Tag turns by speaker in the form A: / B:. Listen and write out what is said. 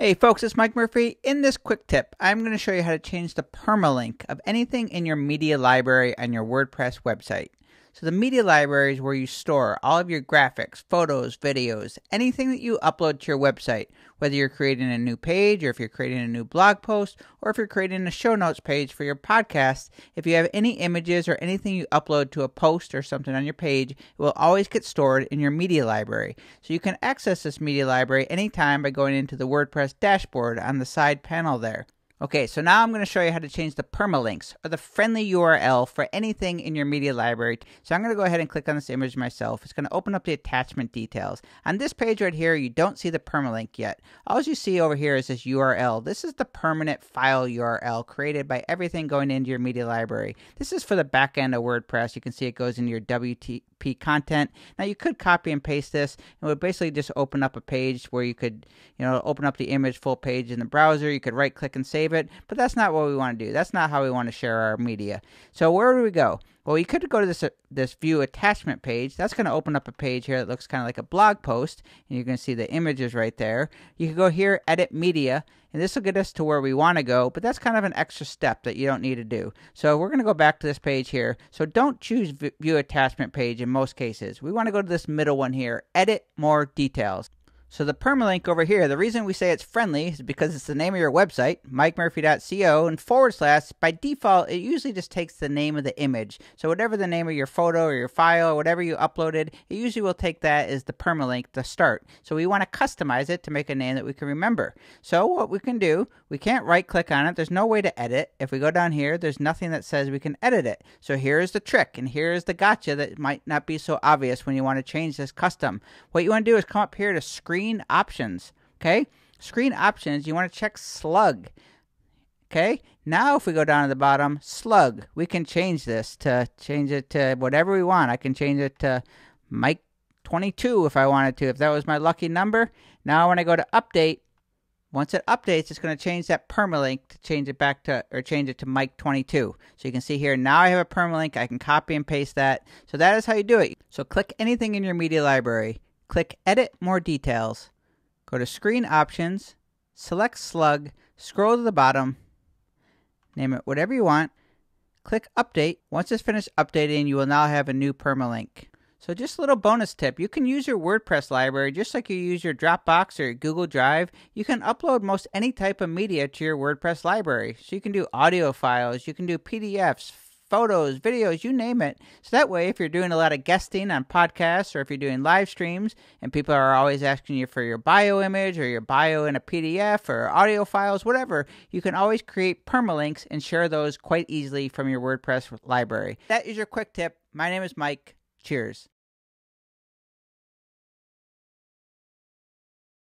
A: Hey folks, it's Mike Murphy. In this quick tip, I'm going to show you how to change the permalink of anything in your media library on your WordPress website. So the media library is where you store all of your graphics, photos, videos, anything that you upload to your website, whether you're creating a new page or if you're creating a new blog post or if you're creating a show notes page for your podcast. If you have any images or anything you upload to a post or something on your page, it will always get stored in your media library. So you can access this media library anytime by going into the WordPress dashboard on the side panel there. Okay, so now I'm going to show you how to change the permalinks, or the friendly URL, for anything in your media library. So I'm going to go ahead and click on this image myself. It's going to open up the attachment details. On this page right here, you don't see the permalink yet. All you see over here is this URL. This is the permanent file URL created by everything going into your media library. This is for the back end of WordPress. You can see it goes into your WTP content. Now you could copy and paste this. It would basically just open up a page where you could, you know, open up the image full page in the browser. You could right click and save save it, but that's not what we want to do. That's not how we want to share our media. So where do we go? Well, you could go to this uh, this view attachment page. That's going to open up a page here that looks kind of like a blog post, and you're going to see the images right there. You can go here, edit media, and this will get us to where we want to go, but that's kind of an extra step that you don't need to do. So we're going to go back to this page here. So don't choose view attachment page in most cases. We want to go to this middle one here, edit more details. So the permalink over here, the reason we say it's friendly is because it's the name of your website, mikemurphy.co, and forward slash, by default, it usually just takes the name of the image. So whatever the name of your photo or your file or whatever you uploaded, it usually will take that as the permalink to start. So we want to customize it to make a name that we can remember. So what we can do, we can't right click on it. There's no way to edit. If we go down here, there's nothing that says we can edit it. So here's the trick and here's the gotcha that might not be so obvious when you want to change this custom. What you want to do is come up here to screen screen options. Okay, screen options, you want to check slug. Okay, now if we go down to the bottom, slug, we can change this to change it to whatever we want. I can change it to Mike 22 if I wanted to, if that was my lucky number. Now when I go to update, once it updates, it's going to change that permalink to change it back to, or change it to Mike 22. So you can see here, now I have a permalink. I can copy and paste that. So that is how you do it. So click anything in your media library Click Edit More Details. Go to Screen Options, select Slug, scroll to the bottom, name it whatever you want, click Update. Once it's finished updating, you will now have a new permalink. So just a little bonus tip, you can use your WordPress library just like you use your Dropbox or your Google Drive. You can upload most any type of media to your WordPress library. So you can do audio files, you can do PDFs, photos, videos, you name it. So that way, if you're doing a lot of guesting on podcasts or if you're doing live streams and people are always asking you for your bio image or your bio in a PDF or audio files, whatever, you can always create permalinks and share those quite easily from your WordPress library. That is your quick tip. My name is Mike. Cheers.